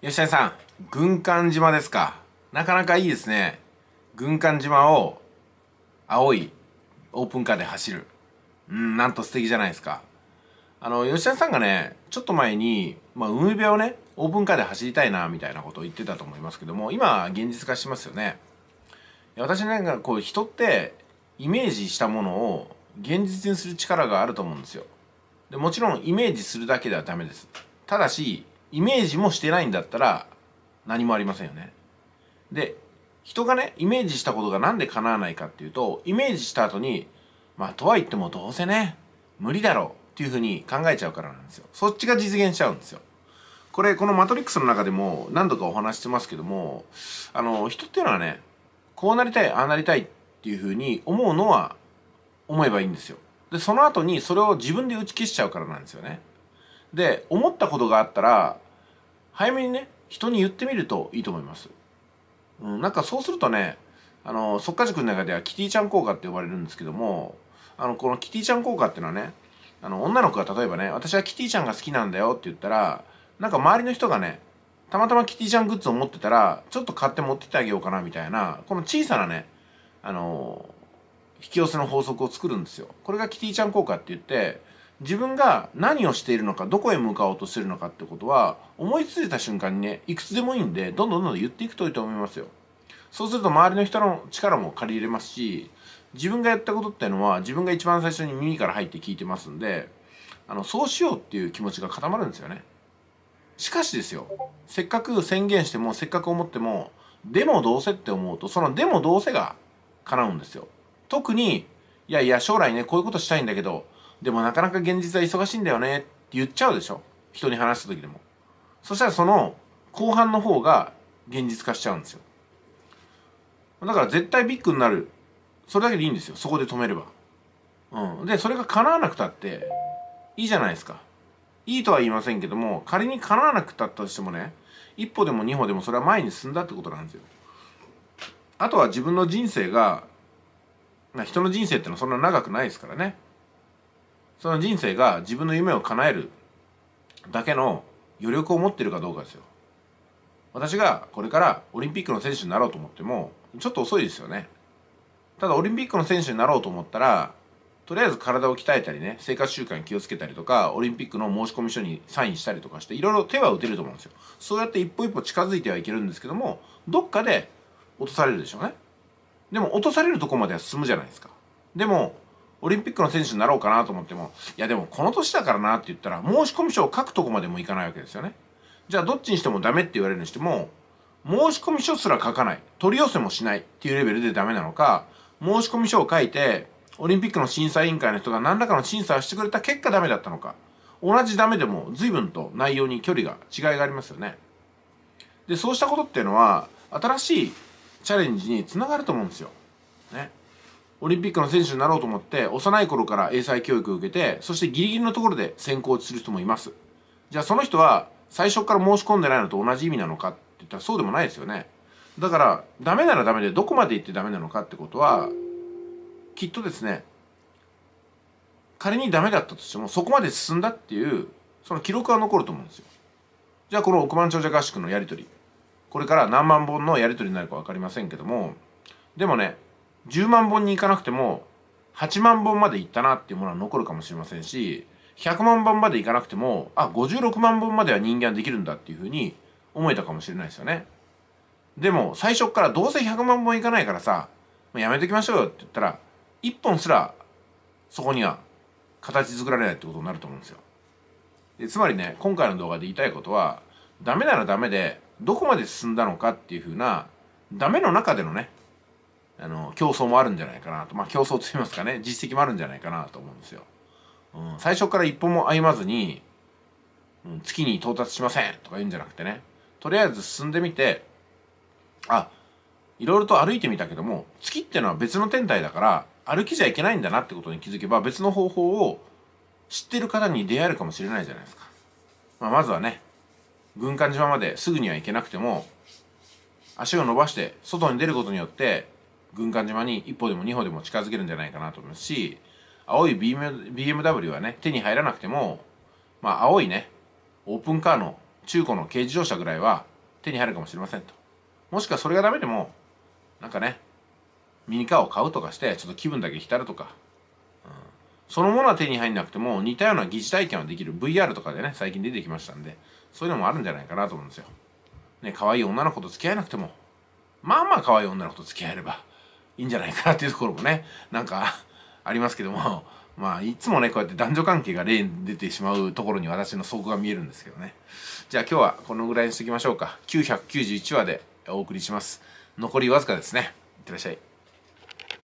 吉谷さん、軍艦島ですか。なかなかいいですね。軍艦島を青いオープンカーで走る。うん、なんと素敵じゃないですか。あの、吉田さんがね、ちょっと前に、まあ、海辺をね、オープンカーで走りたいな、みたいなことを言ってたと思いますけども、今、現実化してますよね。私なんかこう、人って、イメージしたものを現実にする力があると思うんですよ。でもちろん、イメージするだけではダメです。ただし、イメージもしてないんだったら何もありませんよね。で人がねイメージしたことが何で叶わないかっていうとイメージした後にまあとは言ってもどうせね無理だろうっていうふうに考えちゃうからなんですよ。そっちが実現しちゃうんですよ。これこの「マトリックス」の中でも何度かお話してますけどもあの人っていうのはねこうなりたいああなりたいっていうふうに思うのは思えばいいんですよ。でその後にそれを自分で打ち消しちゃうからなんですよね。で思ったことがあったら早めにね人に言ってみるといいと思います、うん、なんかそうするとねあの速化塾の中ではキティちゃん効果って呼ばれるんですけどもあのこのキティちゃん効果っていうのはねあの女の子が例えばね私はキティちゃんが好きなんだよって言ったらなんか周りの人がねたまたまキティちゃんグッズを持ってたらちょっと買って持ってってあげようかなみたいなこの小さなねあの引き寄せの法則を作るんですよこれがキティちゃん効果って言って自分が何をしているのかどこへ向かおうとしてるのかってことは思いついた瞬間にねいくつでもいいんでどんどんどんどん言っていくといいと思いますよそうすると周りの人の力も借りれますし自分がやったことっていうのは自分が一番最初に耳から入って聞いてますんであのそうしようっていう気持ちが固まるんですよねしかしですよせっかく宣言してもせっかく思ってもでもどうせって思うとそのでもどうせが叶うんですよ特にいやいや将来ねこういうことしたいんだけどでもなかなか現実は忙しいんだよねって言っちゃうでしょ人に話した時でもそしたらその後半の方が現実化しちゃうんですよだから絶対ビッグになるそれだけでいいんですよそこで止めればうんでそれが叶わなくたっていいじゃないですかいいとは言いませんけども仮に叶わなくたったとしてもね一歩でも二歩でもそれは前に進んだってことなんですよあとは自分の人生が人の人生ってのはそんな長くないですからねその人生が自分の夢を叶えるだけの余力を持ってるかどうかですよ私がこれからオリンピックの選手になろうと思ってもちょっと遅いですよねただオリンピックの選手になろうと思ったらとりあえず体を鍛えたりね生活習慣に気をつけたりとかオリンピックの申込書にサインしたりとかしていろいろ手は打てると思うんですよそうやって一歩一歩近づいてはいけるんですけどもどっかで落とされるでしょうねでも落とされるとこまでは進むじゃないですかでもオリンピックの選手になろうかなと思っても、いやでもこの年だからなって言ったら、申込書を書くとこまでもいかないわけですよね。じゃあどっちにしてもダメって言われるにしても、申込書すら書かない、取り寄せもしないっていうレベルでダメなのか、申込書を書いて、オリンピックの審査委員会の人が何らかの審査をしてくれた結果ダメだったのか、同じダメでも随分と内容に距離が、違いがありますよね。で、そうしたことっていうのは、新しいチャレンジにつながると思うんですよ。ね。オリンピックの選手になろうと思って幼い頃から英才教育を受けてそしてギリギリのところで選考する人もいますじゃあその人は最初から申し込んでないのと同じ意味なのかって言ったらそうでもないですよねだからダメならダメでどこまで行ってダメなのかってことはきっとですね仮にダメだったとしてもそこまで進んだっていうその記録は残ると思うんですよじゃあこの億万長者合宿のやり取りこれから何万本のやり取りになるか分かりませんけどもでもね10万本に行かなくても8万本まで行ったなっていうものは残るかもしれませんし100万本まで行かなくてもあ56万本までは人間はできるんだっていうふうに思えたかもしれないですよね。でも最初からどうせ100万本いかないからさやめときましょうよって言ったら1本すらそこには形作られないってことになると思うんですよ。でつまりね今回の動画で言いたいことはダメならダメでどこまで進んだのかっていうふうなダメの中でのねあの競争もあるんじゃないかなとまあ競争といいますかね実績もあるんじゃないかなと思うんですよ。うん、最初から一歩も歩まずに、うん、月に到達しませんとか言うんじゃなくてねとりあえず進んでみてあいろいろと歩いてみたけども月ってのは別の天体だから歩きじゃいけないんだなってことに気づけば別の方法を知ってる方に出会えるかもしれないじゃないですか。まあ、まずはね軍艦島まですぐには行けなくても足を伸ばして外に出ることによって軍艦島に一歩でも二歩でも近づけるんじゃないかなと思いますし青い BMW はね手に入らなくてもまあ青いねオープンカーの中古の軽自動車ぐらいは手に入るかもしれませんともしくはそれがダメでもなんかねミニカーを買うとかしてちょっと気分だけ浸るとか、うん、そのものは手に入んなくても似たような疑似体験はできる VR とかでね最近出てきましたんでそういうのもあるんじゃないかなと思うんですよね可愛い女の子と付き合えなくてもまあまあ可愛い女の子と付き合えればいいんじゃないかなっていうところもねなんかありますけども まあいつもねこうやって男女関係が例に出てしまうところに私の底が見えるんですけどねじゃあ今日はこのぐらいにしときましょうか991話でお送りします残りわずかですねいってらっしゃい